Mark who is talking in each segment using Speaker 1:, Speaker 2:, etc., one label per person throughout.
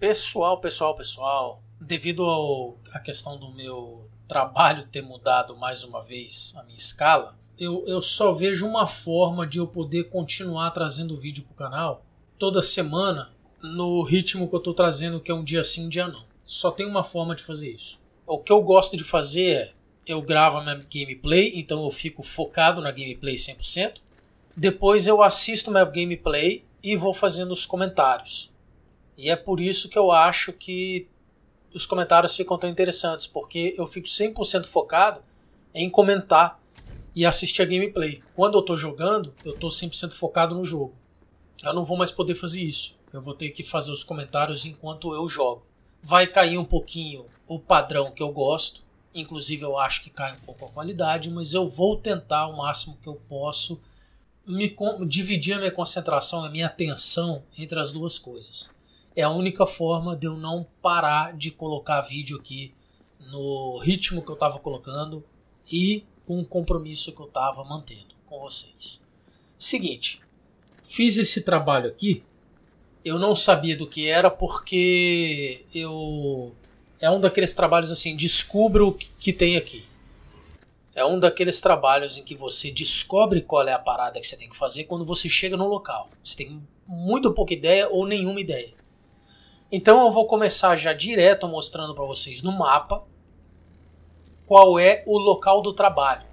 Speaker 1: pessoal, pessoal, pessoal, devido à questão do meu trabalho ter mudado mais uma vez a minha escala, eu, eu só vejo uma forma de eu poder continuar trazendo vídeo para o canal toda semana no ritmo que eu estou trazendo, que é um dia sim, um dia não. Só tem uma forma de fazer isso. O que eu gosto de fazer é eu gravo a minha gameplay, então eu fico focado na gameplay 100%. Depois eu assisto minha gameplay e vou fazendo os comentários. E é por isso que eu acho que os comentários ficam tão interessantes, porque eu fico 100% focado em comentar e assistir a gameplay. Quando eu estou jogando, eu estou 100% focado no jogo. Eu não vou mais poder fazer isso. Eu vou ter que fazer os comentários enquanto eu jogo. Vai cair um pouquinho o padrão que eu gosto, inclusive eu acho que cai um pouco a qualidade, mas eu vou tentar o máximo que eu posso me dividir a minha concentração, a minha atenção entre as duas coisas é a única forma de eu não parar de colocar vídeo aqui no ritmo que eu estava colocando e com o compromisso que eu estava mantendo com vocês. Seguinte, fiz esse trabalho aqui. Eu não sabia do que era porque eu é um daqueles trabalhos assim, descubra o que tem aqui. É um daqueles trabalhos em que você descobre qual é a parada que você tem que fazer quando você chega no local. Você tem muito pouca ideia ou nenhuma ideia. Então eu vou começar já direto mostrando para vocês no mapa qual é o local do trabalho.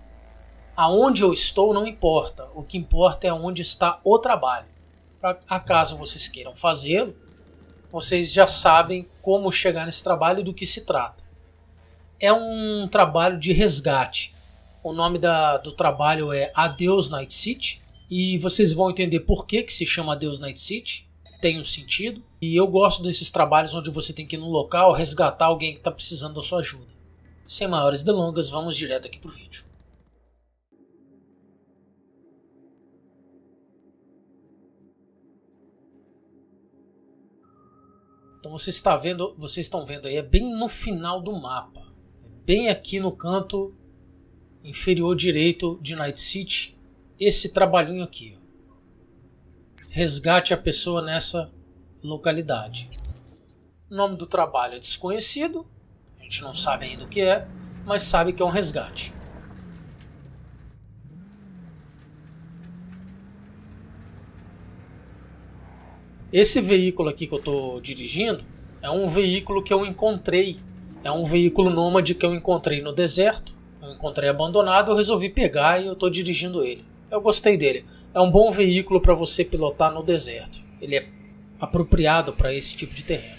Speaker 1: Aonde eu estou não importa, o que importa é onde está o trabalho. Pra, acaso vocês queiram fazê-lo, vocês já sabem como chegar nesse trabalho e do que se trata. É um trabalho de resgate. O nome da, do trabalho é Adeus Night City e vocês vão entender por que, que se chama Adeus Night City. Tem um sentido. E eu gosto desses trabalhos onde você tem que ir no local resgatar alguém que está precisando da sua ajuda. Sem maiores delongas, vamos direto aqui pro vídeo. Então você está vendo, vocês estão vendo aí, é bem no final do mapa. É bem aqui no canto inferior direito de Night City, esse trabalhinho aqui. Ó. Resgate a pessoa nessa localidade. O nome do trabalho é desconhecido, a gente não sabe ainda o que é, mas sabe que é um resgate. Esse veículo aqui que eu estou dirigindo é um veículo que eu encontrei. É um veículo nômade que eu encontrei no deserto. Eu encontrei abandonado, eu resolvi pegar e eu estou dirigindo ele. Eu gostei dele. É um bom veículo para você pilotar no deserto. Ele é apropriado para esse tipo de terreno.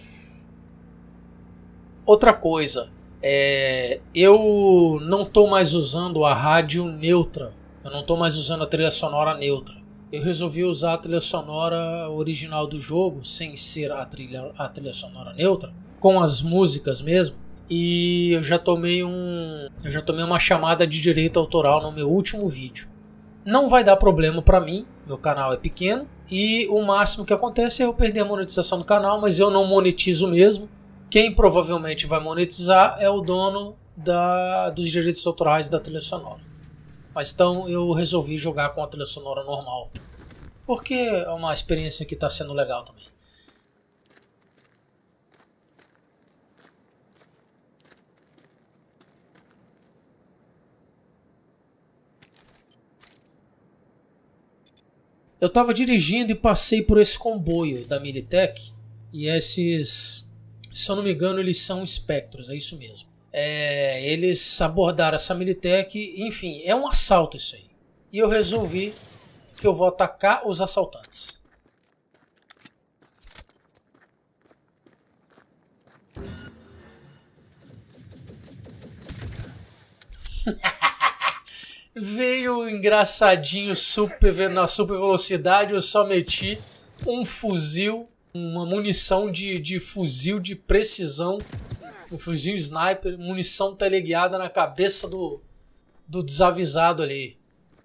Speaker 1: Outra coisa, é, eu não estou mais usando a rádio neutra, eu não estou mais usando a trilha sonora neutra. Eu resolvi usar a trilha sonora original do jogo, sem ser a trilha, a trilha sonora neutra, com as músicas mesmo. E eu já tomei um, eu já tomei uma chamada de direito autoral no meu último vídeo. Não vai dar problema para mim, meu canal é pequeno, e o máximo que acontece é eu perder a monetização do canal, mas eu não monetizo mesmo. Quem provavelmente vai monetizar é o dono da, dos direitos autorais da trilha sonora. Mas então eu resolvi jogar com a trilha sonora normal, porque é uma experiência que está sendo legal também. Eu estava dirigindo e passei por esse comboio da Militech. E esses, se eu não me engano, eles são espectros, é isso mesmo. É, eles abordaram essa Militech, enfim, é um assalto isso aí. E eu resolvi que eu vou atacar os assaltantes. veio engraçadinho super, na super velocidade, eu só meti um fuzil, uma munição de, de fuzil de precisão, um fuzil sniper, munição teleguiada na cabeça do, do desavisado ali.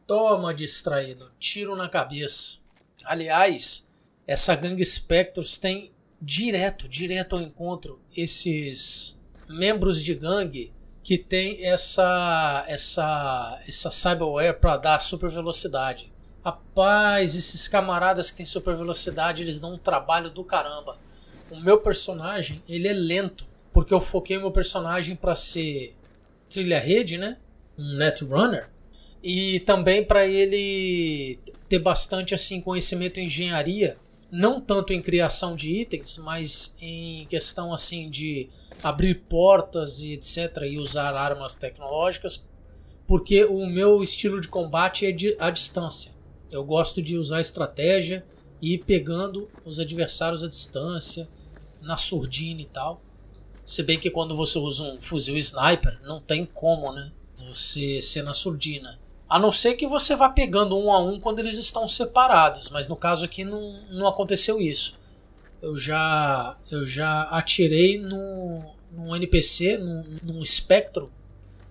Speaker 1: Toma, distraído, tiro na cabeça. Aliás, essa gangue Spectros tem direto, direto ao encontro esses membros de gangue que tem essa essa essa cyberware para dar super velocidade. Rapaz, esses camaradas que têm super velocidade, eles dão um trabalho do caramba. O meu personagem, ele é lento, porque eu foquei meu personagem para ser trilha rede, né? Um net runner e também para ele ter bastante assim conhecimento em engenharia, não tanto em criação de itens, mas em questão assim de abrir portas e etc. e usar armas tecnológicas, porque o meu estilo de combate é de, à distância. Eu gosto de usar estratégia e ir pegando os adversários à distância, na surdina e tal. Se bem que quando você usa um fuzil sniper, não tem como, né? Você ser na surdina. A não ser que você vá pegando um a um quando eles estão separados, mas no caso aqui não, não aconteceu isso eu já, eu já atirei num, num NPC, num, num espectro,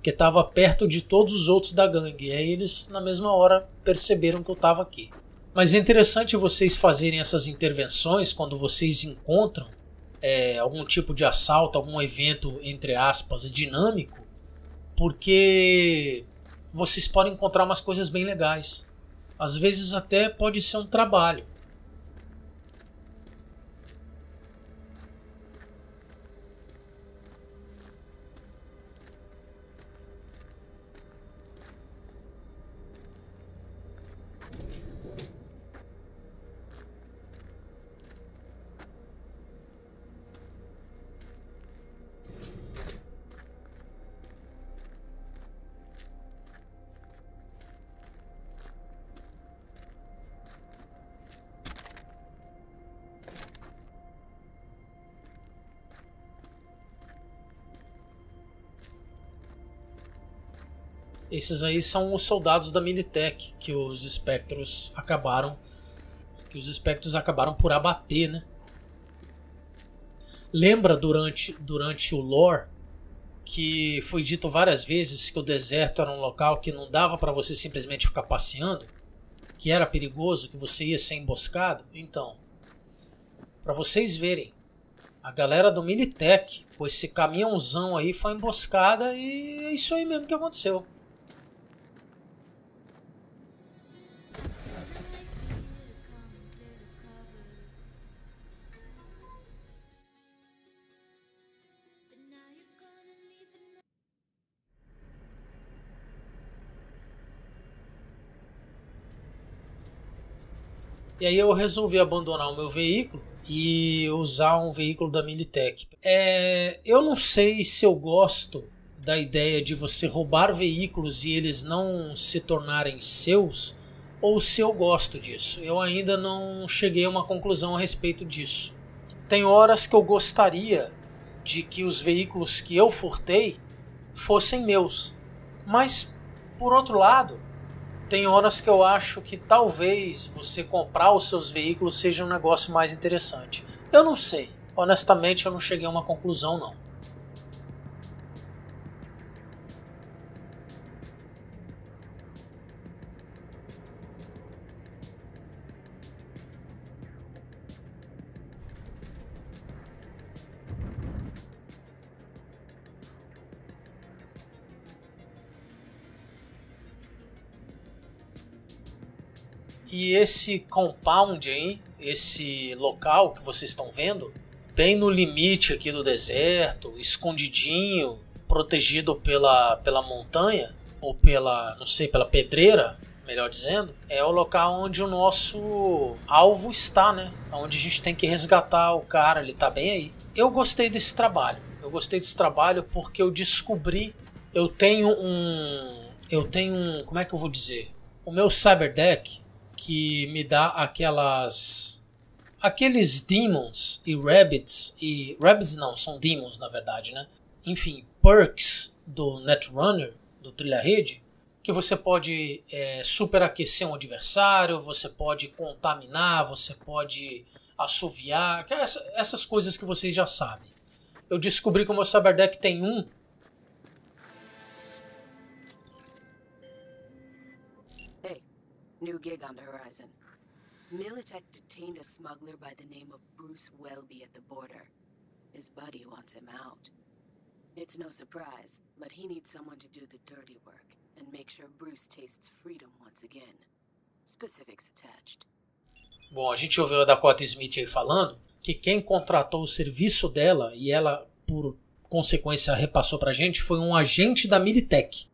Speaker 1: que estava perto de todos os outros da gangue. E aí eles, na mesma hora, perceberam que eu estava aqui. Mas é interessante vocês fazerem essas intervenções quando vocês encontram é, algum tipo de assalto, algum evento, entre aspas, dinâmico, porque vocês podem encontrar umas coisas bem legais. Às vezes até pode ser um trabalho. Esses aí são os soldados da Militech que os espectros acabaram que os espectros acabaram por abater, né? Lembra durante durante o lore que foi dito várias vezes que o deserto era um local que não dava para você simplesmente ficar passeando, que era perigoso, que você ia ser emboscado? Então, para vocês verem, a galera do Militech, com esse caminhãozão aí, foi emboscada e é isso aí mesmo que aconteceu. E aí eu resolvi abandonar o meu veículo e usar um veículo da Militech. É, eu não sei se eu gosto da ideia de você roubar veículos e eles não se tornarem seus, ou se eu gosto disso. Eu ainda não cheguei a uma conclusão a respeito disso. Tem horas que eu gostaria de que os veículos que eu furtei fossem meus, mas por outro lado, tem horas que eu acho que talvez você comprar os seus veículos seja um negócio mais interessante. Eu não sei. Honestamente, eu não cheguei a uma conclusão não. E esse compound aí, esse local que vocês estão vendo, bem no limite aqui do deserto, escondidinho, protegido pela, pela montanha, ou pela, não sei, pela pedreira, melhor dizendo, é o local onde o nosso alvo está, né? Onde a gente tem que resgatar o cara, ele tá bem aí. Eu gostei desse trabalho. Eu gostei desse trabalho porque eu descobri, eu tenho um eu tenho um, como é que eu vou dizer? O meu cyberdeck, que me dá aquelas aqueles demons e rabbits e rabbits não, são demons na verdade, né? Enfim, perks do Netrunner, do trilha rede, que você pode é, superaquecer um adversário, você pode contaminar, você pode assoviar, é essa, essas coisas que vocês já sabem. Eu descobri que o meu Cyberdeck tem um New gig on the horizon. Militech detained a smuggler by the name of Bruce Welby at the border. His buddy wants him out. It's no surprise, but he needs someone to do the dirty work and make sure Bruce tastes freedom once again. Specifics attached. Bom, a gente ouviu a Dakota Smith aí falando que quem contratou o serviço dela e ela, por consequência, repassou pra gente foi um agente da Militech.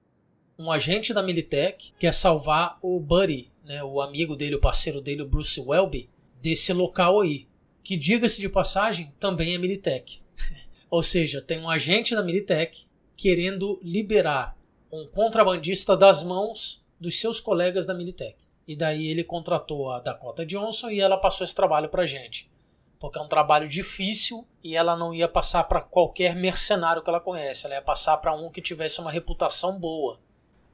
Speaker 1: Um agente da Militech quer salvar o Buddy né, o amigo dele, o parceiro dele, o Bruce Welby, desse local aí. Que, diga-se de passagem, também é Militech. Ou seja, tem um agente da Militech querendo liberar um contrabandista das mãos dos seus colegas da Militech. E daí ele contratou a Dakota Johnson e ela passou esse trabalho pra gente. Porque é um trabalho difícil e ela não ia passar para qualquer mercenário que ela conhece, ela ia passar para um que tivesse uma reputação boa.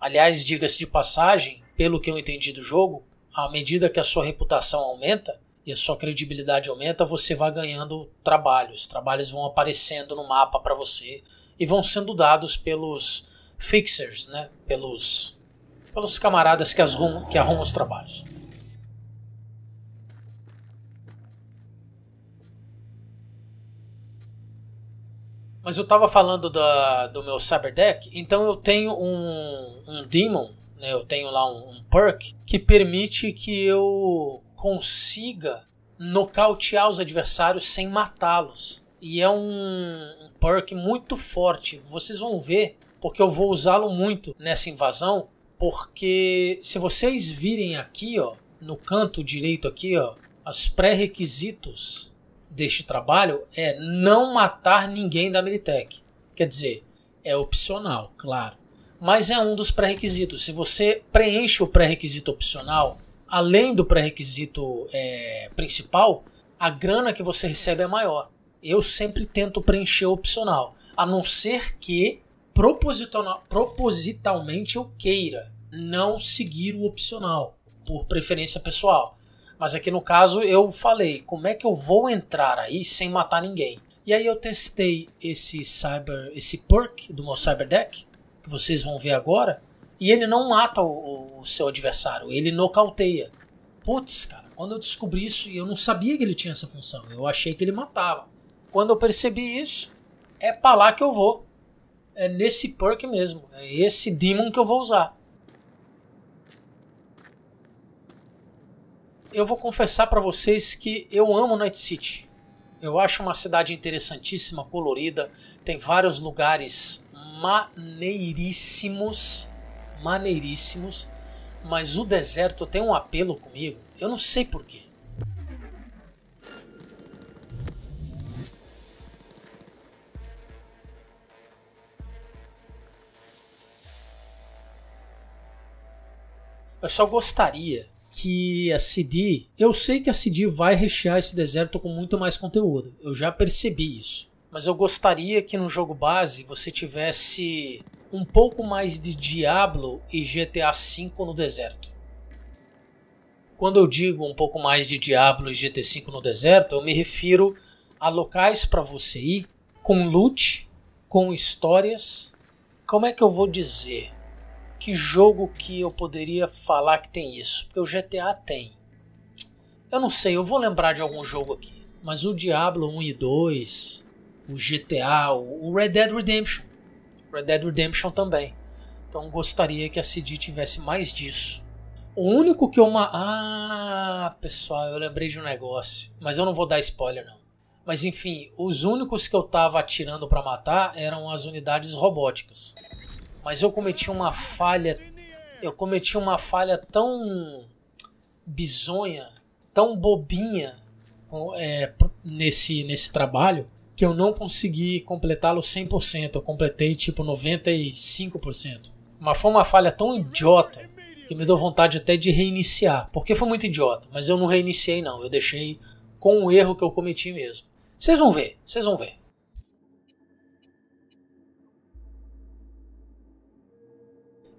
Speaker 1: Aliás, diga-se de passagem, pelo que eu entendi do jogo, à medida que a sua reputação aumenta e a sua credibilidade aumenta, você vai ganhando trabalhos. Trabalhos vão aparecendo no mapa para você e vão sendo dados pelos fixers, né? Pelos pelos camaradas que, arrumam, que arrumam os trabalhos. Mas eu estava falando da, do meu Cyberdeck, então eu tenho um, um Demon né, eu tenho lá um, um perk que permite que eu consiga nocautear os adversários sem matá-los. E é um perk muito forte. Vocês vão ver, porque eu vou usá-lo muito nessa invasão. Porque se vocês virem aqui, ó, no canto direito aqui, ó, os pré-requisitos deste trabalho é não matar ninguém da Militech. Quer dizer, é opcional, claro mas é um dos pré-requisitos. Se você preenche o pré-requisito opcional, além do pré-requisito é, principal, a grana que você recebe é maior. Eu sempre tento preencher o opcional, a não ser que propositalmente eu queira não seguir o opcional, por preferência pessoal. Mas aqui no caso eu falei, como é que eu vou entrar aí sem matar ninguém? E aí eu testei esse cyber, esse perk do meu cyberdeck que vocês vão ver agora, e ele não mata o, o seu adversário, ele nocauteia. Putz, cara, quando eu descobri isso, eu não sabia que ele tinha essa função, eu achei que ele matava. Quando eu percebi isso, é pra lá que eu vou. É nesse perk mesmo, é esse demon que eu vou usar. Eu vou confessar para vocês que eu amo Night City. Eu acho uma cidade interessantíssima, colorida, tem vários lugares maneiríssimos, maneiríssimos, mas o deserto tem um apelo comigo, eu não sei porquê. Eu só gostaria que a CD. Eu sei que a CD vai rechear esse deserto com muito mais conteúdo. Eu já percebi isso mas eu gostaria que no jogo base você tivesse um pouco mais de Diablo e GTA V no deserto. Quando eu digo um pouco mais de Diablo e GTA V no deserto, eu me refiro a locais para você ir com loot, com histórias. Como é que eu vou dizer? Que jogo que eu poderia falar que tem isso? Porque o GTA tem. Eu não sei, eu vou lembrar de algum jogo aqui. Mas o Diablo 1 e 2, o GTA, o Red Dead Redemption. Red Dead Redemption também. Então gostaria que a CD tivesse mais disso. O único que eu uma. Ah, pessoal, eu lembrei de um negócio. Mas eu não vou dar spoiler, não. Mas enfim, os únicos que eu tava atirando para matar eram as unidades robóticas. Mas eu cometi uma falha. Eu cometi uma falha tão bizonha, tão bobinha é, nesse, nesse trabalho, que eu não consegui completá-lo 100%. Eu completei tipo 95%. Mas foi uma falha tão idiota que me deu vontade até de reiniciar. Porque foi muito idiota, mas eu não reiniciei não. Eu deixei com o erro que eu cometi mesmo. Vocês vão ver, vocês vão ver.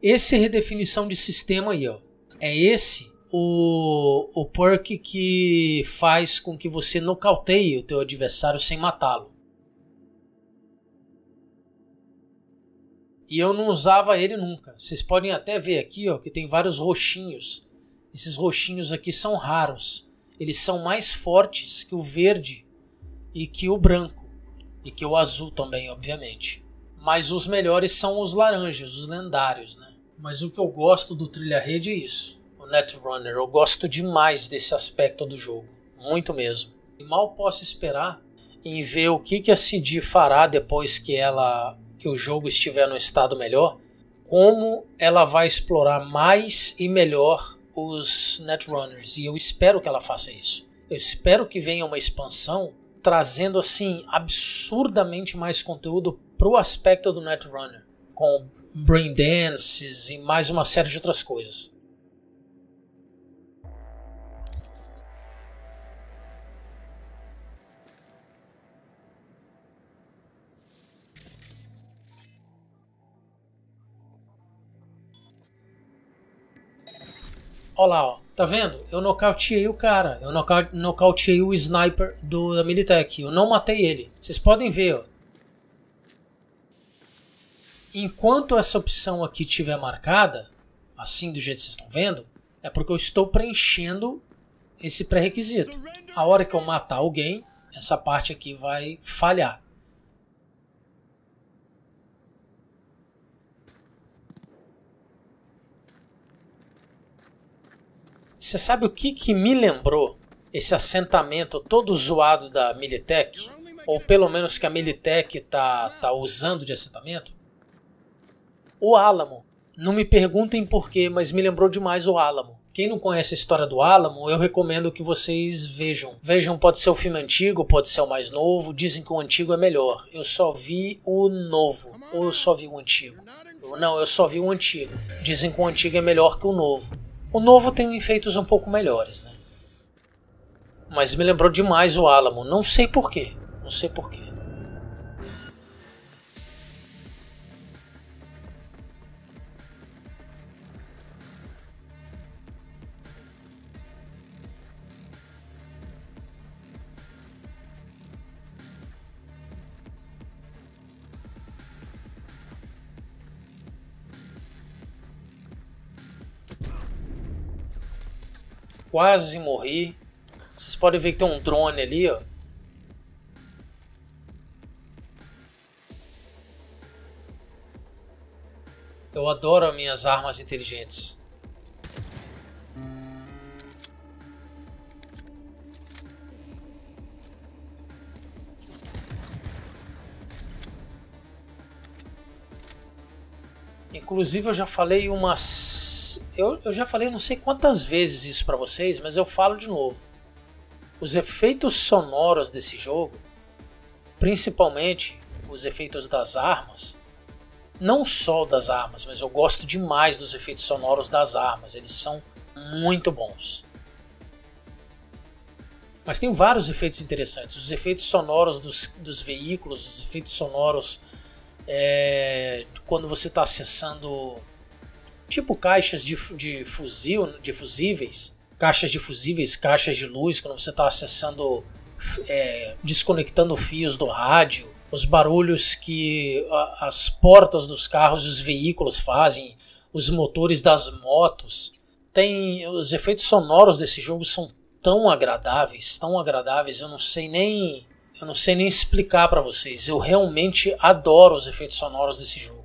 Speaker 1: Esse é redefinição de sistema aí, ó. É esse o, o perk que faz com que você nocauteie o teu adversário sem matá-lo. E eu não usava ele nunca. Vocês podem até ver aqui ó, que tem vários roxinhos. Esses roxinhos aqui são raros. Eles são mais fortes que o verde e que o branco. E que o azul também, obviamente. Mas os melhores são os laranjas, os lendários, né? Mas o que eu gosto do trilha-rede é isso. Netrunner. Eu gosto demais desse aspecto do jogo, muito mesmo. E mal posso esperar em ver o que, que a CD fará depois que ela que o jogo estiver no estado melhor, como ela vai explorar mais e melhor os Netrunners. E eu espero que ela faça isso. Eu espero que venha uma expansão trazendo assim absurdamente mais conteúdo pro aspecto do Netrunner, com brain dances e mais uma série de outras coisas. Olha lá, ó. Tá vendo? Eu nocauteei o cara. Eu nocauteei o sniper do, da Militech. Eu não matei ele. Vocês podem ver, ó. Enquanto essa opção aqui estiver marcada, assim do jeito que vocês estão vendo, é porque eu estou preenchendo esse pré-requisito. A hora que eu matar alguém, essa parte aqui vai falhar. Você sabe o que, que me lembrou esse assentamento todo zoado da Militech? Ou pelo menos que a Militech tá, tá usando de assentamento? O Álamo. Não me perguntem porquê, mas me lembrou demais o Álamo. Quem não conhece a história do Álamo, eu recomendo que vocês vejam. Vejam, pode ser o filme antigo, pode ser o mais novo. Dizem que o antigo é melhor. Eu só vi o novo, ou eu só vi o antigo. Não, eu só vi o antigo. Dizem que o antigo é melhor que o novo. O novo tem efeitos um pouco melhores, né? Mas me lembrou demais o Alamo, não sei porquê, não sei porquê. quase morri. Vocês podem ver que tem um drone ali, ó. Eu adoro minhas armas inteligentes. Inclusive eu já falei umas eu, eu já falei não sei quantas vezes isso para vocês, mas eu falo de novo. Os efeitos sonoros desse jogo, principalmente os efeitos das armas, não só das armas, mas eu gosto demais dos efeitos sonoros das armas, eles são muito bons. Mas tem vários efeitos interessantes. Os efeitos sonoros dos, dos veículos, os efeitos sonoros é, quando você está acessando tipo caixas de, de fuzil, de fusíveis, caixas de fusíveis, caixas de luz, quando você está acessando, é, desconectando fios do rádio, os barulhos que a, as portas dos carros e os veículos fazem, os motores das motos. Tem os efeitos sonoros desse jogo são tão agradáveis, tão agradáveis, eu não sei nem eu não sei nem explicar para vocês. Eu realmente adoro os efeitos sonoros desse jogo.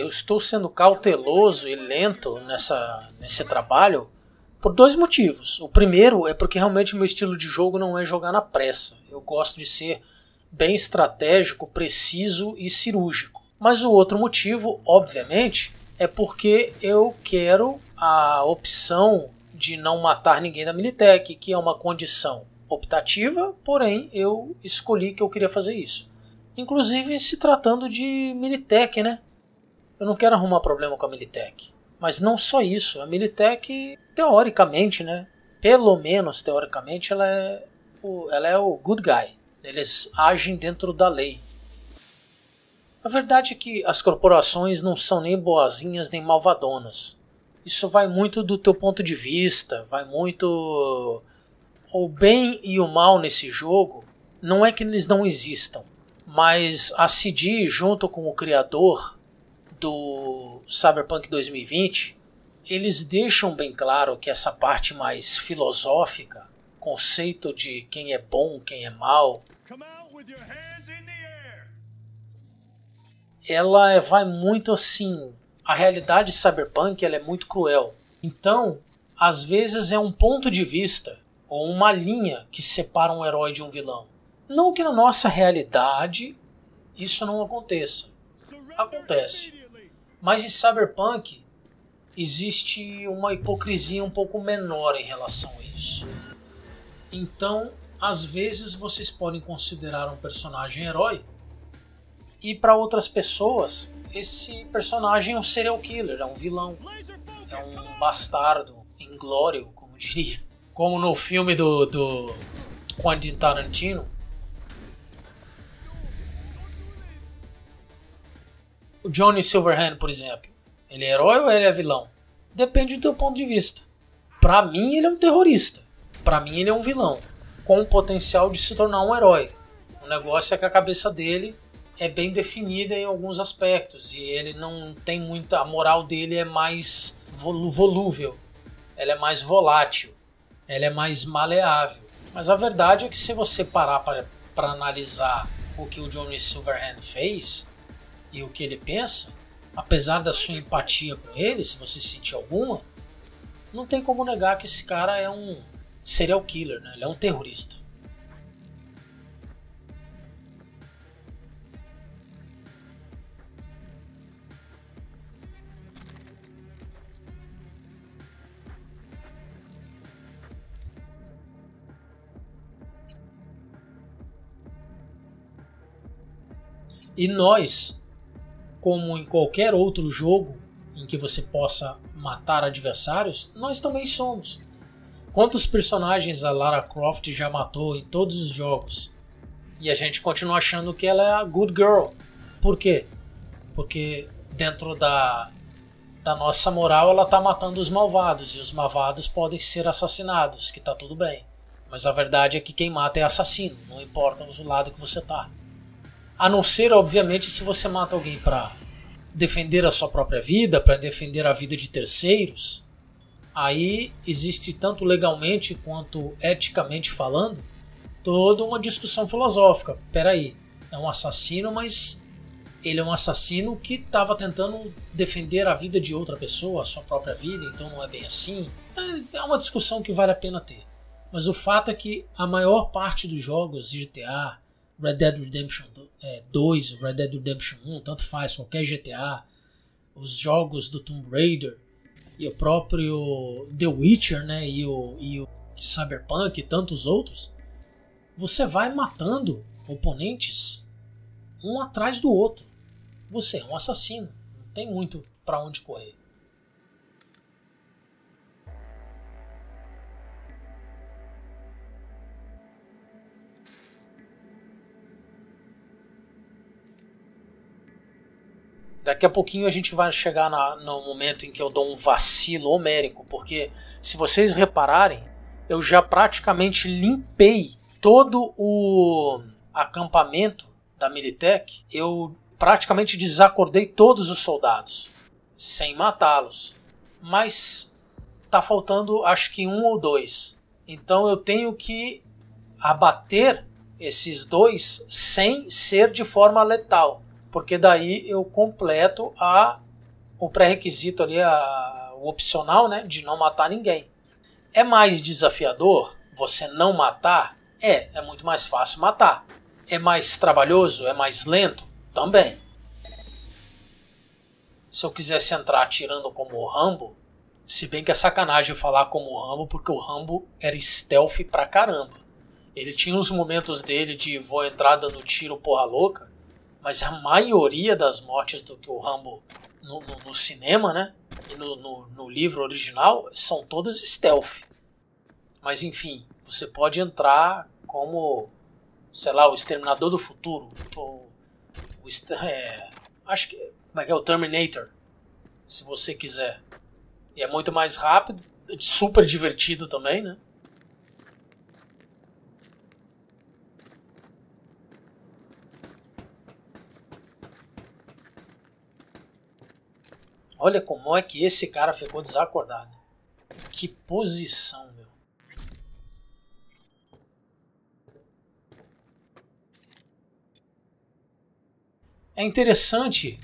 Speaker 1: eu estou sendo cauteloso e lento nessa, nesse trabalho por dois motivos. O primeiro é porque realmente meu estilo de jogo não é jogar na pressa. Eu gosto de ser bem estratégico, preciso e cirúrgico. Mas o outro motivo, obviamente, é porque eu quero a opção de não matar ninguém da Militech, que é uma condição optativa, porém eu escolhi que eu queria fazer isso. Inclusive se tratando de Militech, né? Eu não quero arrumar problema com a Militech. Mas não só isso, a Militech, teoricamente, né? Pelo menos teoricamente, ela é o, ela é o good guy. Eles agem dentro da lei. A verdade é que as corporações não são nem boazinhas nem malvadonas. Isso vai muito do teu ponto de vista, vai muito. O bem e o mal nesse jogo não é que eles não existam, mas a CD, junto com o criador, do Cyberpunk 2020, eles deixam bem claro que essa parte mais filosófica, conceito de quem é bom, quem é mal, ela é, vai muito assim. A realidade cyberpunk ela é muito cruel. Então, às vezes é um ponto de vista ou uma linha que separa um herói de um vilão. Não que na nossa realidade isso não aconteça. Acontece. Mas em Cyberpunk existe uma hipocrisia um pouco menor em relação a isso. Então, às vezes vocês podem considerar um personagem herói e para outras pessoas esse personagem é um serial killer, é um vilão, é um bastardo, inglório, como diria. Como no filme do, do Quentin Tarantino, o Johnny Silverhand, por exemplo, ele é herói ou ele é vilão? Depende do teu ponto de vista. Para mim, ele é um terrorista. Para mim, ele é um vilão com o potencial de se tornar um herói. O negócio é que a cabeça dele é bem definida em alguns aspectos e ele não tem muita. A moral dele é mais volúvel, ela é mais volátil, ela é mais maleável. Mas a verdade é que se você parar para analisar o que o Johnny Silverhand fez, e o que ele pensa, apesar da sua empatia com ele, se você sentir alguma, não tem como negar que esse cara é um serial killer, né? Ele é um terrorista. E nós, como em qualquer outro jogo em que você possa matar adversários, nós também somos. Quantos personagens a Lara Croft já matou em todos os jogos? E a gente continua achando que ela é a good girl. Por quê? Porque dentro da, da nossa moral ela tá matando os malvados e os malvados podem ser assassinados, que tá tudo bem. Mas a verdade é que quem mata é assassino, não importa o lado que você tá. A não ser, obviamente, se você mata alguém para defender a sua própria vida, para defender a vida de terceiros, aí existe tanto legalmente quanto eticamente falando toda uma discussão filosófica. Peraí, é um assassino, mas ele é um assassino que estava tentando defender a vida de outra pessoa, a sua própria vida, então não é bem assim. É, é uma discussão que vale a pena ter. Mas o fato é que a maior parte dos jogos de GTA, Red Dead Redemption 2, é, Red Dead Redemption 1, tanto faz, qualquer GTA, os jogos do Tomb Raider e o próprio The Witcher, né, e o, e o Cyberpunk e tantos outros, você vai matando oponentes um atrás do outro. Você é um assassino, não tem muito para onde correr. Daqui a pouquinho a gente vai chegar na, no momento em que eu dou um vacilo homérico, porque se vocês repararem, eu já praticamente limpei todo o acampamento da Militech. Eu praticamente desacordei todos os soldados, sem matá-los. Mas tá faltando acho que um ou dois. Então eu tenho que abater esses dois sem ser de forma letal porque daí eu completo a, o pré-requisito ali, a, o opcional, né, de não matar ninguém. É mais desafiador você não matar? É, é muito mais fácil matar. É mais trabalhoso? É mais lento? Também. Se eu quisesse entrar atirando como o Rambo, se bem que é sacanagem falar como o Rambo, porque o Rambo era stealth pra caramba. Ele tinha uns momentos dele de vou entrar dando tiro porra louca, mas a maioria das mortes do que o Rambo no, no, no cinema, né? E no, no, livro original são todas stealth. Mas enfim, você pode entrar como, sei lá, o Exterminador do Futuro. Ou, o, é, acho que. Como é que é? O Terminator. Se você quiser. E é muito mais rápido, super divertido também, né? Olha como é que esse cara ficou desacordado. Que posição, meu. É interessante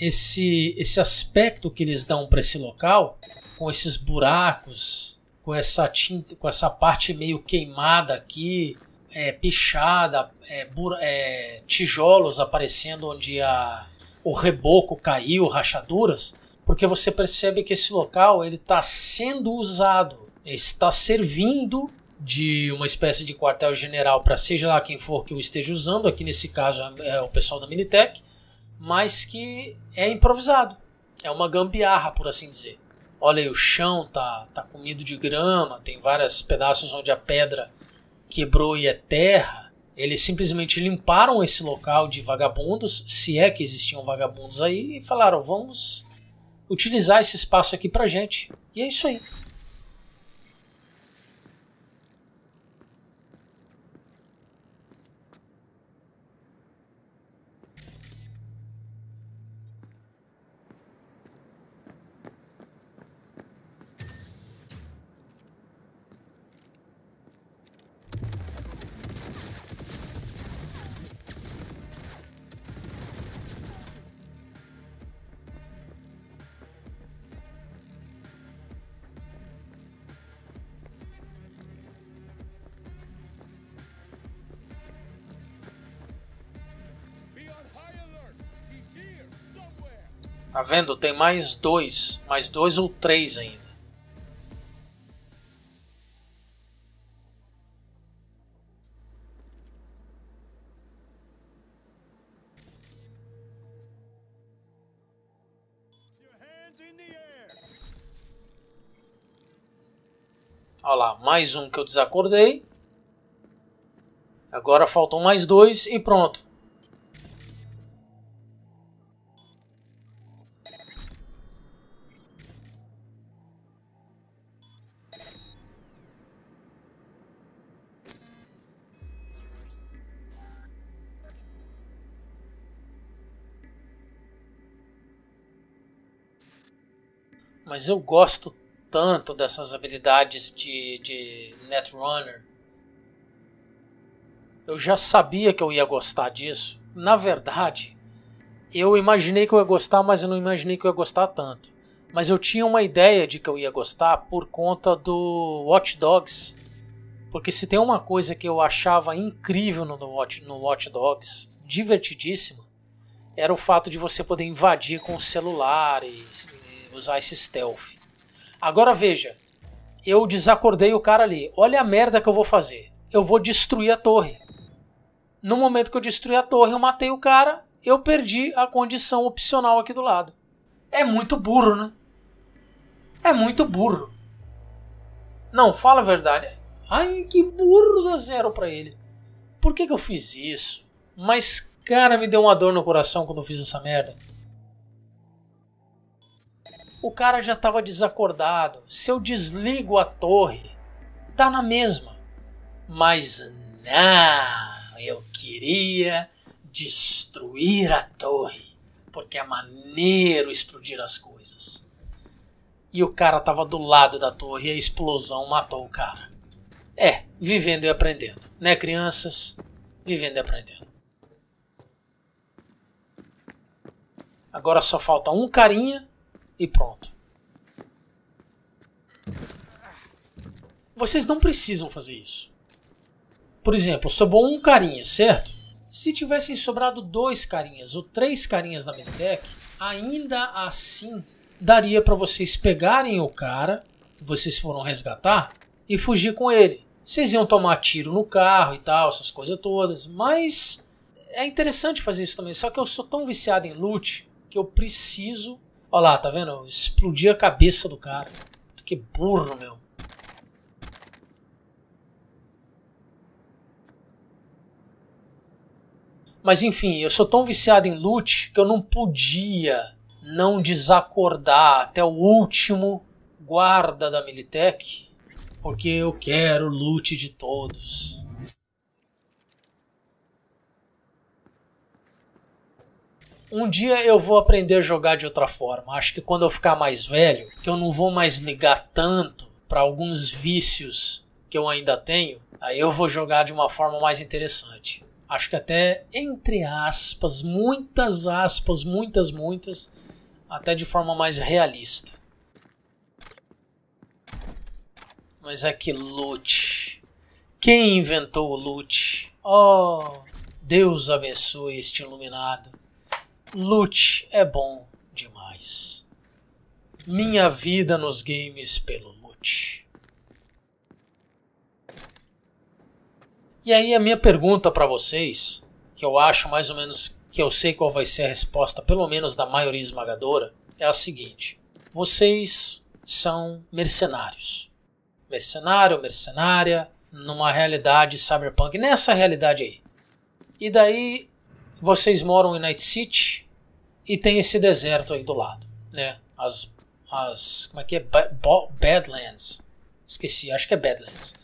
Speaker 1: esse, esse aspecto que eles dão para esse local, com esses buracos, com essa tinta, com essa parte meio queimada aqui, é, pichada, é, é, tijolos aparecendo onde a, o reboco caiu, rachaduras porque você percebe que esse local ele está sendo usado, está servindo de uma espécie de quartel-general para seja lá quem for que o esteja usando, aqui nesse caso é, é o pessoal da Militech, mas que é improvisado, é uma gambiarra, por assim dizer. Olha aí, o chão tá, tá comido de grama, tem vários pedaços onde a pedra quebrou e é terra. Eles simplesmente limparam esse local de vagabundos, se é que existiam vagabundos aí, e falaram: vamos utilizar esse espaço aqui pra gente. E é isso aí. Tá vendo? Tem mais dois, mais dois ou três ainda. Olha lá, mais um que eu desacordei. Agora faltam mais dois e pronto. mas eu gosto tanto dessas habilidades de, de Netrunner. Eu já sabia que eu ia gostar disso. Na verdade, eu imaginei que eu ia gostar, mas eu não imaginei que eu ia gostar tanto. Mas eu tinha uma ideia de que eu ia gostar por conta do Watch Dogs. Porque se tem uma coisa que eu achava incrível no Watch, no Watch Dogs, divertidíssima, era o fato de você poder invadir com o celular e usar esse stealth. Agora veja, eu desacordei o cara ali. Olha a merda que eu vou fazer. Eu vou destruir a torre. No momento que eu destruí a torre, eu matei o cara, eu perdi a condição opcional aqui do lado. É muito burro, né? É muito burro. Não, fala a verdade. Ai, que burro dá zero pra ele. Por que, que eu fiz isso? Mas, cara, me deu uma dor no coração quando eu fiz essa merda o cara já estava desacordado. Se eu desligo a torre, tá na mesma. Mas não, eu queria destruir a torre, porque é maneiro explodir as coisas. E o cara estava do lado da torre e a explosão matou o cara. É, vivendo e aprendendo, né, crianças? Vivendo e aprendendo. Agora só falta um carinha e pronto. Vocês não precisam fazer isso. Por exemplo, sobrou um carinha, certo? Se tivessem sobrado dois carinhas ou três carinhas na Meditech, ainda assim daria para vocês pegarem o cara que vocês foram resgatar e fugir com ele. Vocês iam tomar tiro no carro e tal, essas coisas todas, mas é interessante fazer isso também. Só que eu sou tão viciado em loot que eu preciso Olha lá, tá vendo? Explodi a cabeça do cara. Que burro, meu. Mas enfim, eu sou tão viciado em loot que eu não podia não desacordar até o último guarda da Militech, porque eu quero loot de todos. um dia eu vou aprender a jogar de outra forma. Acho que quando eu ficar mais velho, que eu não vou mais ligar tanto para alguns vícios que eu ainda tenho, aí eu vou jogar de uma forma mais interessante. Acho que até entre aspas, muitas aspas, muitas, muitas, até de forma mais realista. Mas é que loot. Quem inventou o loot? Oh, Deus abençoe este iluminado Lute é bom demais. Minha vida nos games pelo Lute. E aí a minha pergunta para vocês, que eu acho mais ou menos que eu sei qual vai ser a resposta, pelo menos da maioria esmagadora, é a seguinte: vocês são mercenários. Mercenário, mercenária, numa realidade cyberpunk, nessa realidade aí. E daí vocês moram em Night City e tem esse deserto aí do lado, né? As, as como é que é? Badlands. Esqueci, acho que é Badlands.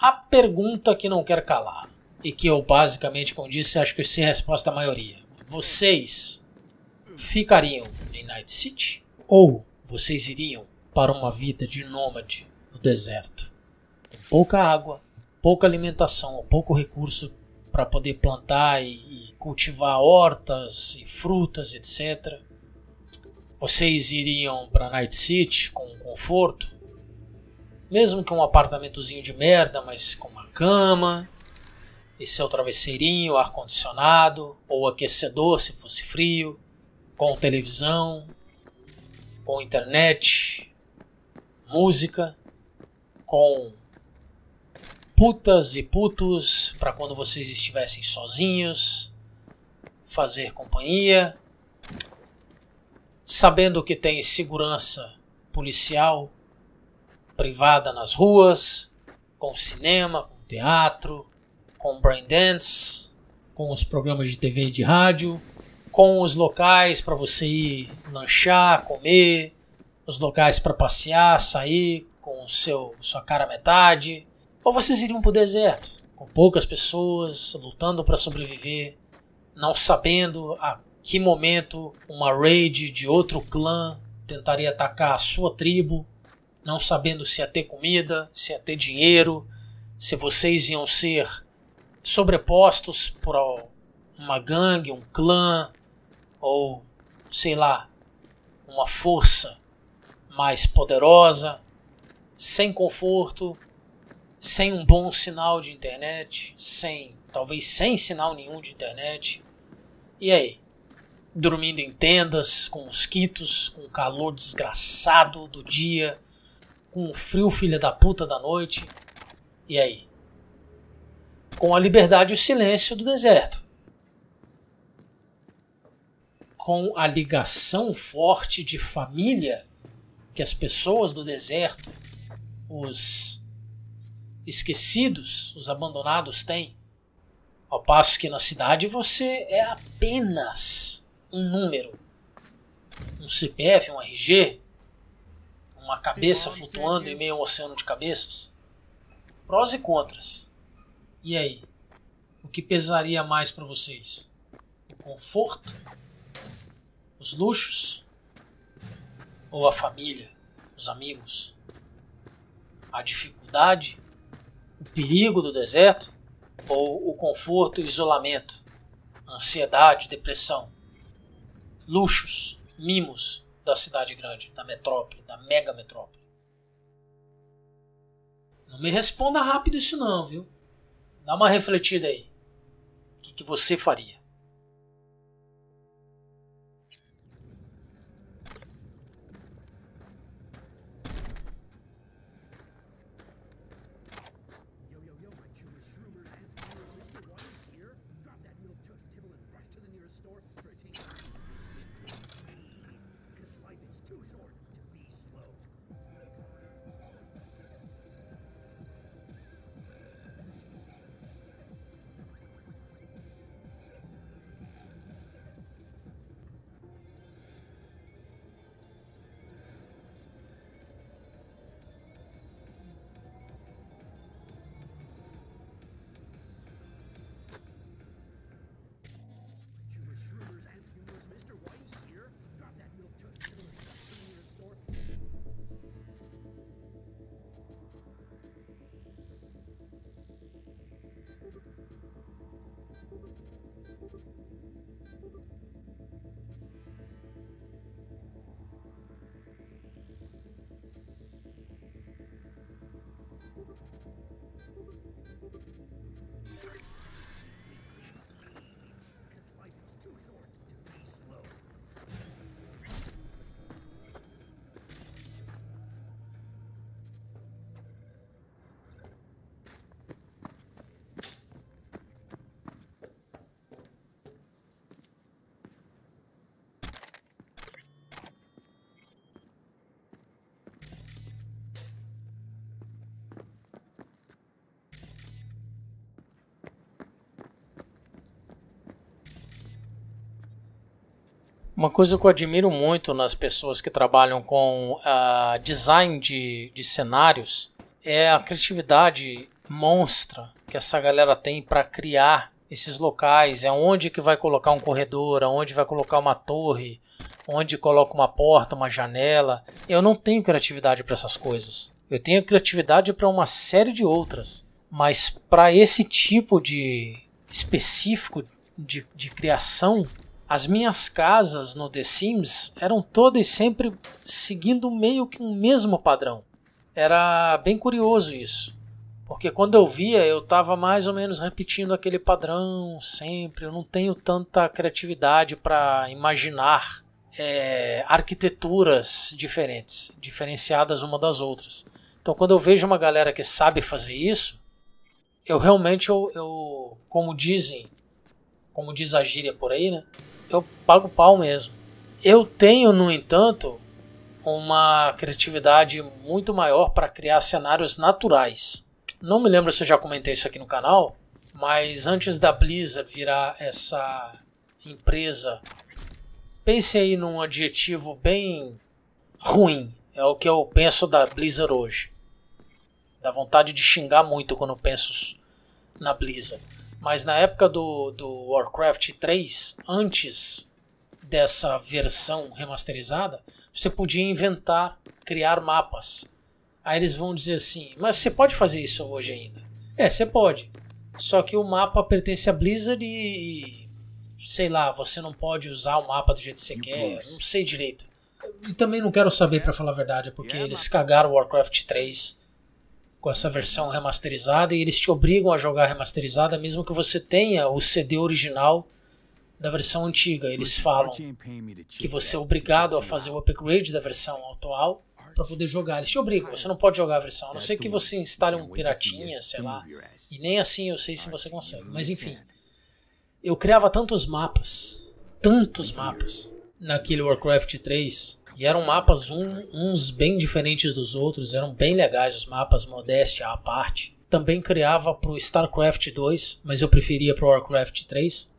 Speaker 1: A pergunta que não quer calar e que eu basicamente, como disse, acho que eu sei a resposta da maioria. Vocês ficariam em Night City ou vocês iriam para uma vida de nômade no deserto? Com pouca água, pouca alimentação, pouco recurso, para poder plantar e, e cultivar hortas e frutas, etc. Vocês iriam para Night City com conforto, mesmo que um apartamentozinho de merda, mas com uma cama e seu travesseirinho, ar condicionado ou aquecedor se fosse frio, com televisão, com internet, música, com putas e putos para quando vocês estivessem sozinhos, fazer companhia, sabendo que tem segurança policial privada nas ruas, com cinema, com teatro, com brain dance, com os programas de TV e de rádio, com os locais para você ir lanchar, comer, os locais para passear, sair com o seu sua cara metade, ou vocês iriam para o deserto, com poucas pessoas, lutando para sobreviver, não sabendo a que momento uma raid de outro clã tentaria atacar a sua tribo, não sabendo se ia ter comida, se ia ter dinheiro, se vocês iam ser sobrepostos por uma gangue, um clã, ou sei lá, uma força mais poderosa, sem conforto, sem um bom sinal de internet, sem, talvez sem sinal nenhum de internet. E aí? Dormindo em tendas, com mosquitos, com o calor desgraçado do dia, com o frio filha da puta da noite. E aí? Com a liberdade e o silêncio do deserto. Com a ligação forte de família que as pessoas do deserto, os esquecidos, os abandonados têm. Ao passo que na cidade você é apenas um número. Um CPF, um RG, uma cabeça flutuando em meio a um oceano de cabeças. Prós e contras. E aí? O que pesaria mais para vocês? O conforto? Os luxos? Ou a família? Os amigos? A dificuldade? o perigo do deserto ou o conforto e isolamento, ansiedade, depressão, luxos, mimos da cidade grande, da metrópole, da mega metrópole. Não me responda rápido isso não, viu? Dá uma refletida aí. O que, que você faria? you Uma coisa que eu admiro muito nas pessoas que trabalham com uh, design de, de cenários é a criatividade monstra que essa galera tem para criar esses locais, é onde que vai colocar um corredor, aonde vai colocar uma torre, onde coloca uma porta, uma janela. Eu não tenho criatividade para essas coisas. Eu tenho criatividade para uma série de outras, mas para esse tipo de específico de, de criação, as minhas casas no The Sims eram todas sempre seguindo meio que um mesmo padrão. Era bem curioso isso, porque quando eu via eu estava mais ou menos repetindo aquele padrão sempre. Eu não tenho tanta criatividade para imaginar é, arquiteturas diferentes, diferenciadas uma das outras. Então, quando eu vejo uma galera que sabe fazer isso, eu realmente, eu, eu como dizem, como diz a gíria por aí, né? eu pago pau mesmo. Eu tenho, no entanto, uma criatividade muito maior para criar cenários naturais. Não me lembro se eu já comentei isso aqui no canal, mas antes da Blizzard virar essa empresa, pense aí num adjetivo bem ruim. É o que eu penso da Blizzard hoje. Dá vontade de xingar muito quando penso na Blizzard. Mas na época do, do Warcraft 3, antes dessa versão remasterizada, você podia inventar, criar mapas. Aí eles vão dizer assim: Mas você pode fazer isso hoje ainda? É, você pode. Só que o mapa pertence a Blizzard e. Sei lá, você não pode usar o mapa do jeito que você e quer. Não sei direito. E também não quero saber, para falar a verdade, porque é eles cagaram Warcraft 3 com essa versão remasterizada e eles te obrigam a jogar remasterizada mesmo que você tenha o CD original da versão antiga. Eles falam que você é obrigado a fazer o upgrade da versão atual para poder jogar. Eles te obrigam, você não pode jogar a versão, a não é ser que você instale um piratinha, sei lá. E nem assim eu sei se você consegue. Mas enfim, eu criava tantos mapas, tantos mapas naquele Warcraft 3 e eram mapas, um, uns bem diferentes dos outros, eram bem legais os mapas, modéstia à parte. Também criava para o StarCraft 2, mas eu preferia para o Warcraft 3.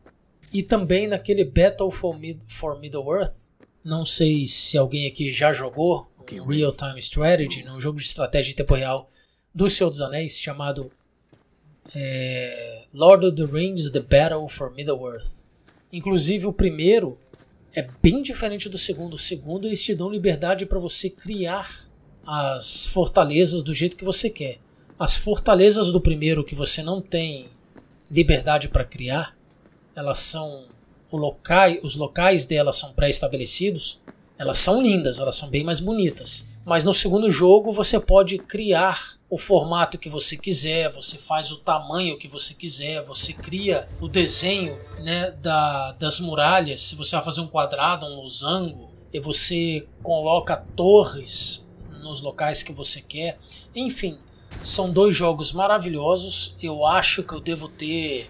Speaker 1: E também naquele Battle for, Mid for Middle-earth, não sei se alguém aqui já jogou okay, Real Time Strategy, num jogo de estratégia em tempo real do Senhor dos Anéis, chamado é, Lord of the Rings The Battle for Middle-earth. Inclusive o primeiro é bem diferente do segundo. O segundo eles te dão liberdade para você criar as fortalezas do jeito que você quer. As fortalezas do primeiro que você não tem liberdade para criar, elas são locai, os locais delas são pré-estabelecidos. Elas são lindas, elas são bem mais bonitas. Mas no segundo jogo você pode criar o formato que você quiser, você faz o tamanho que você quiser, você cria o desenho né, da, das muralhas. Se você vai fazer um quadrado, um losango, e você coloca torres nos locais que você quer. Enfim, são dois jogos maravilhosos. Eu acho que eu devo ter.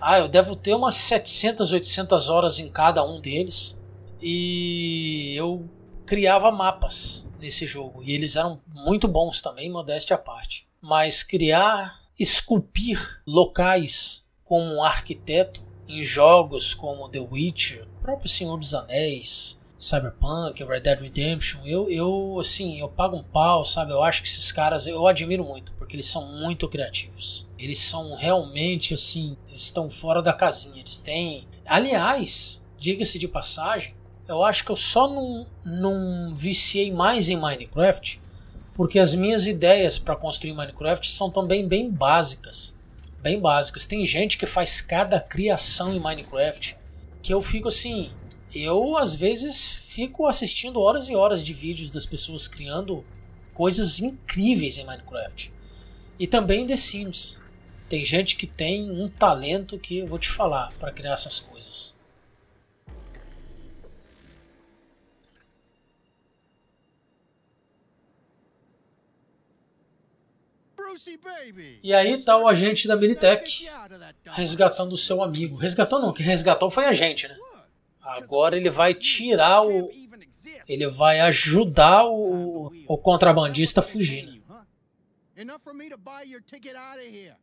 Speaker 1: Ah, eu devo ter umas 700, 800 horas em cada um deles. E eu criava mapas desse jogo. E eles eram muito bons também, modéstia à parte. Mas criar, esculpir locais como um arquiteto em jogos como The Witcher, o próprio Senhor dos Anéis, Cyberpunk, Red Dead Redemption, eu, eu, assim, eu pago um pau, sabe? Eu acho que esses caras, eu admiro muito, porque eles são muito criativos. Eles são realmente, assim, estão fora da casinha. Eles têm. Aliás, diga-se de passagem, eu acho que eu só não, não viciei mais em Minecraft porque as minhas ideias para construir Minecraft são também bem básicas. Bem básicas. Tem gente que faz cada criação em Minecraft que eu fico assim. Eu às vezes fico assistindo horas e horas de vídeos das pessoas criando coisas incríveis em Minecraft. E também em The Sims. Tem gente que tem um talento que eu vou te falar para criar essas coisas. E aí tá o agente da Militech resgatando o seu amigo. Resgatou não, quem resgatou foi a gente, né? Agora ele vai tirar o. Ele vai ajudar o, o contrabandista a fugir, né? Enough for me to buy ticket out of here.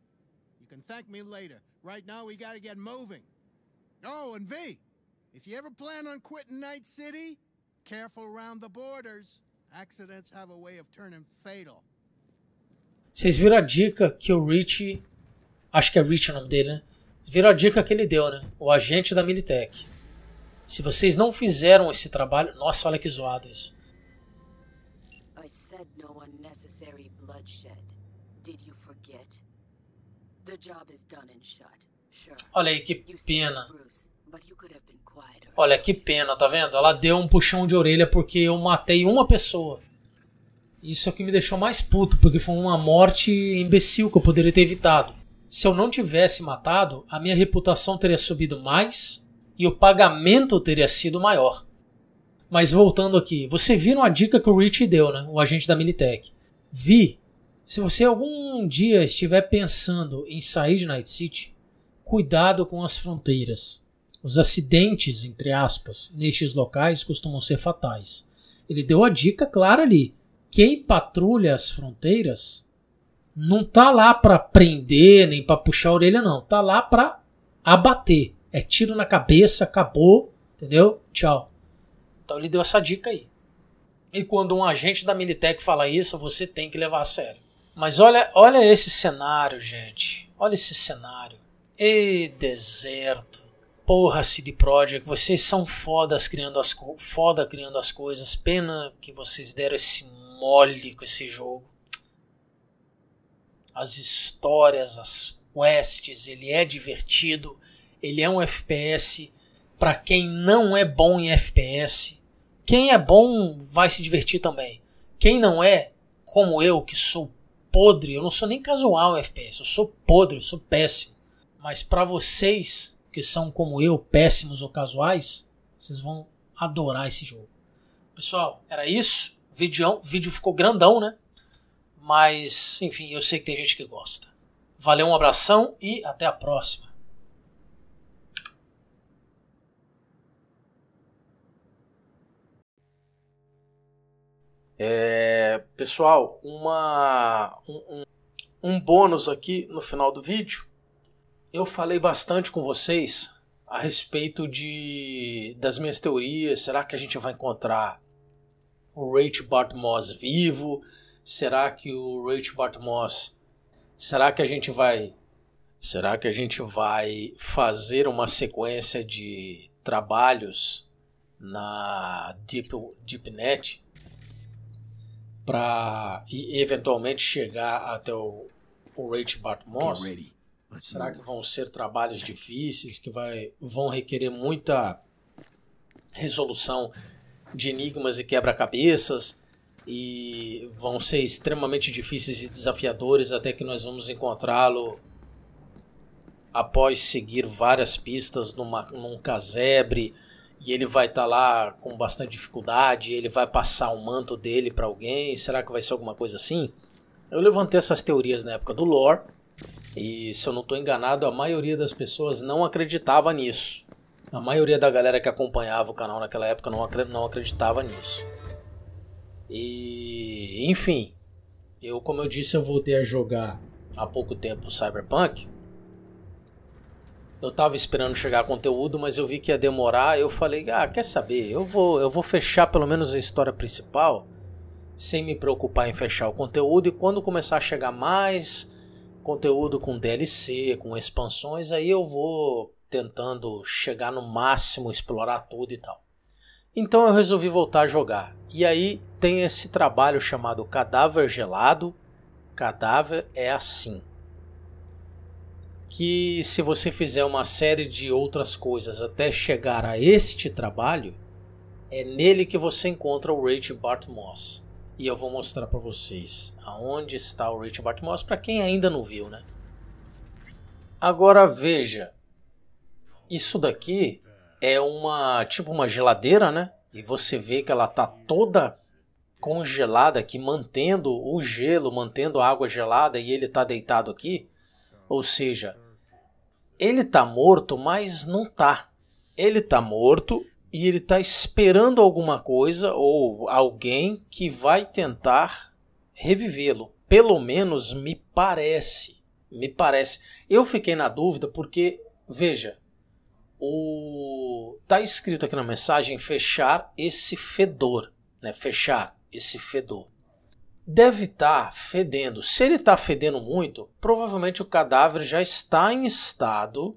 Speaker 1: You can thank me later. Right now we gotta get moving. Oh, and V, if you ever plan on quitting Night City, careful around the borders. Accidents have a way of turning fatal. Vocês viram a dica que o Rich. Acho que é Rich o nome dele, né? Viram a dica que ele deu, né? O agente da Militech. Se vocês não fizeram esse trabalho. Nossa, olha que zoado isso. Olha aí que pena. Olha que pena, tá vendo? Ela deu um puxão de orelha porque eu matei uma pessoa. Isso aqui é me deixou mais puto, porque foi uma morte imbecil que eu poderia ter evitado. Se eu não tivesse matado, a minha reputação teria subido mais e o pagamento teria sido maior. Mas voltando aqui, você viu a dica que o Rich deu, né? O agente da Militech. Vi. Se você algum dia estiver pensando em sair de Night City, cuidado com as fronteiras. Os acidentes, entre aspas, nestes locais costumam ser fatais. Ele deu a dica clara ali quem patrulha as fronteiras não tá lá para prender nem para puxar a orelha, não. Tá lá para abater. É tiro na cabeça, acabou, entendeu? Tchau. Então ele deu essa dica aí. E quando um agente da Militech fala isso, você tem que levar a sério. Mas olha, olha esse cenário, gente. Olha esse cenário. Ei, deserto. Porra, CD Projekt, vocês são fodas criando as, foda criando as coisas. Pena que vocês deram esse mole com esse jogo. As histórias, as quests, ele é divertido, ele é um FPS para quem não é bom em FPS. Quem é bom vai se divertir também. Quem não é, como eu, que sou podre, eu não sou nem casual em FPS, eu sou podre, eu sou péssimo. Mas para vocês que são como eu, péssimos ou casuais, vocês vão adorar esse jogo. Pessoal, era isso. Vídeo, vídeo ficou grandão, né? Mas, enfim, eu sei que tem gente que gosta. Valeu, um abração e até a próxima. É, pessoal, uma, um, um, um bônus aqui no final do vídeo. Eu falei bastante com vocês a respeito de, das minhas teorias. Será que a gente vai encontrar o Rach Bartmoss vivo? Será que o Rach Bartmoss. Será que a gente vai. Será que a gente vai fazer uma sequência de trabalhos na Deep, DeepNet para eventualmente chegar até o, o Rach Bartmoss? Será que vão ser trabalhos difíceis que vai, vão requerer muita resolução de enigmas e quebra-cabeças e vão ser extremamente difíceis e desafiadores até que nós vamos encontrá-lo após seguir várias pistas numa, num casebre e ele vai estar tá lá com bastante dificuldade, ele vai passar o manto dele para alguém, será que vai ser alguma coisa assim? Eu levantei essas teorias na época do lore e se eu não estou enganado, a maioria das pessoas não acreditava nisso. A maioria da galera que acompanhava o canal naquela época não, não acreditava nisso. E, enfim, eu, como eu disse, eu voltei a jogar há pouco tempo Cyberpunk. Eu tava esperando chegar conteúdo, mas eu vi que ia demorar. Eu falei, ah, quer saber? Eu vou, eu vou fechar pelo menos a história principal, sem me preocupar em fechar o conteúdo. E quando começar a chegar mais conteúdo com DLC, com expansões, aí eu vou tentando chegar no máximo, explorar tudo e tal. Então eu resolvi voltar a jogar. E aí tem esse trabalho chamado Cadáver Gelado. Cadáver é assim. Que se você fizer uma série de outras coisas até chegar a este trabalho, é nele que você encontra o Rage Bart Moss. E eu vou mostrar para vocês aonde está o Rage Bart Moss para quem ainda não viu, né? Agora veja, isso daqui é uma tipo uma geladeira, né? E você vê que ela tá toda congelada aqui, mantendo o gelo, mantendo a água gelada e ele tá deitado aqui. Ou seja, ele tá morto, mas não tá. Ele tá morto e ele tá esperando alguma coisa ou alguém que vai tentar revivê-lo. Pelo menos me parece. Me parece. Eu fiquei na dúvida porque, veja, o tá escrito aqui na mensagem fechar esse fedor, né? Fechar esse fedor. Deve estar tá fedendo. Se ele está fedendo muito, provavelmente o cadáver já está em estado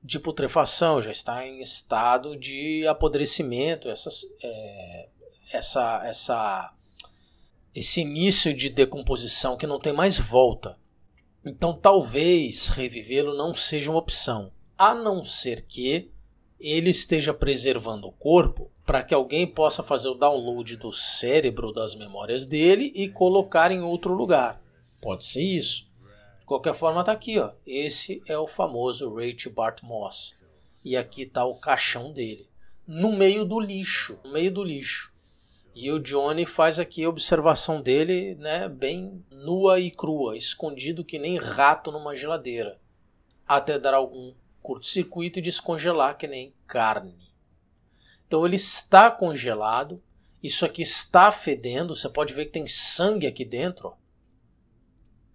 Speaker 1: de putrefação, já está em estado de apodrecimento, essas, é, essa, essa, esse início de decomposição que não tem mais volta. Então talvez revivê-lo não seja uma opção a não ser que ele esteja preservando o corpo para que alguém possa fazer o download do cérebro das memórias dele e colocar em outro lugar. Pode ser isso. De qualquer forma, está aqui. Ó. Esse é o famoso Rach Bart Moss. E aqui está o caixão dele. No meio do lixo. No meio do lixo. E o Johnny faz aqui a observação dele né, bem nua e crua, escondido que nem rato numa geladeira, até dar algum curto-circuito e descongelar que nem carne. Então ele está congelado, isso aqui está fedendo, você pode ver que tem sangue aqui dentro. Ó.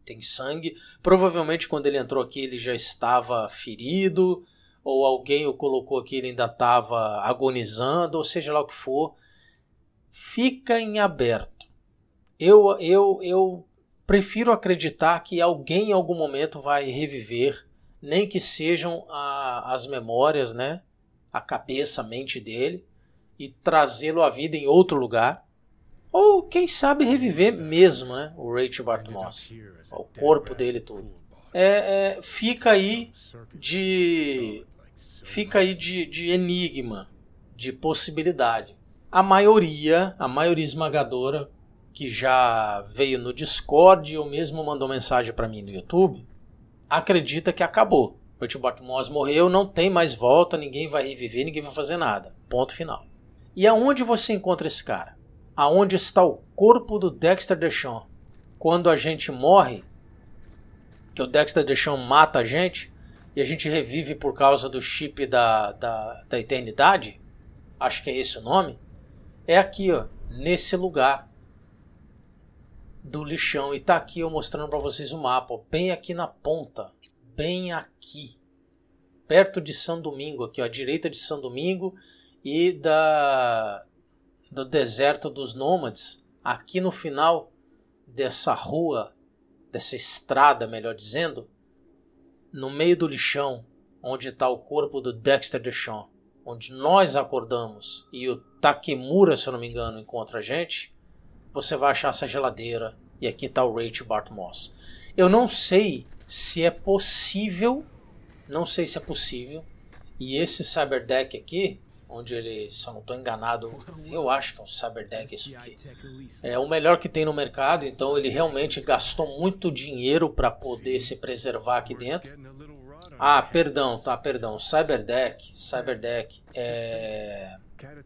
Speaker 1: Tem sangue. Provavelmente quando ele entrou aqui ele já estava ferido, ou alguém o colocou aqui ele ainda estava agonizando, ou seja lá o que for. Fica em aberto. Eu, eu, eu prefiro acreditar que alguém em algum momento vai reviver nem que sejam a, as memórias, né? A cabeça, a mente dele e trazê-lo à vida em outro lugar. Ou, quem sabe, reviver mesmo né, o Rachel Bart Moss, o corpo dele todo. É, é, fica aí de. Fica aí de, de enigma, de possibilidade. A maioria, a maioria esmagadora que já veio no Discord ou mesmo mandou mensagem para mim no YouTube, acredita que acabou. O Moss morreu, não tem mais volta, ninguém vai reviver, ninguém vai fazer nada. Ponto final. E aonde você encontra esse cara? Aonde está o corpo do Dexter Deschamps? Quando a gente morre, que o Dexter Deschamps mata a gente e a gente revive por causa do chip da, da, da eternidade, acho que é esse o nome, é aqui, ó, nesse lugar do lixão e tá aqui eu mostrando para vocês o mapa, ó, bem aqui na ponta, bem aqui, perto de São Domingo, aqui ó, à direita de São Domingo e da do deserto dos nômades, aqui no final dessa rua, dessa estrada, melhor dizendo, no meio do lixão, onde está o corpo do Dexter Deshawn, onde nós acordamos e o Takemura, se eu não me engano, encontra a gente você vai achar essa geladeira e aqui está o Rachel Bart Moss. Eu não sei se é possível, não sei se é possível, e esse Cyberdeck aqui, onde ele, se eu não estou enganado, eu acho que é um Cyberdeck isso aqui, é o melhor que tem no mercado, então ele realmente gastou muito dinheiro para poder se preservar aqui dentro. Ah, perdão, tá, perdão, Cyberdeck, Cyberdeck é,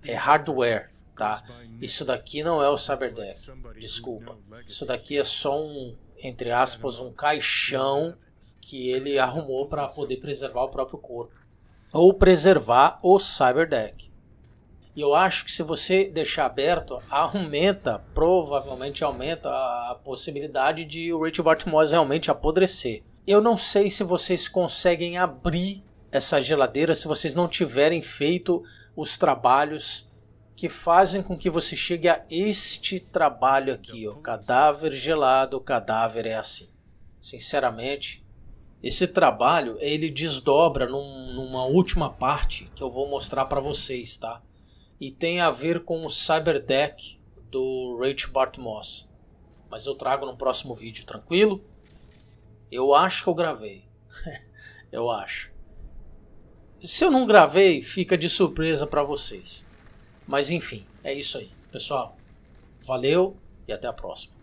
Speaker 1: é hardware, tá? Isso daqui não é o Cyberdeck, desculpa. Isso daqui é só um, entre aspas, um caixão que ele arrumou para poder preservar o próprio corpo ou preservar o Cyberdeck. E eu acho que se você deixar aberto, aumenta, provavelmente aumenta a possibilidade de o Rich Bartmoss realmente apodrecer. Eu não sei se vocês conseguem abrir essa geladeira se vocês não tiverem feito os trabalhos que fazem com que você chegue a este trabalho aqui, ó, cadáver gelado, cadáver é assim. Sinceramente, esse trabalho ele desdobra num, numa última parte que eu vou mostrar para vocês, tá? E tem a ver com o Cyberdeck do Rach Moss. Mas eu trago no próximo vídeo, tranquilo? Eu acho que eu gravei. eu acho. Se eu não gravei, fica de surpresa para vocês. Mas enfim, é isso aí. Pessoal, valeu e até a próxima.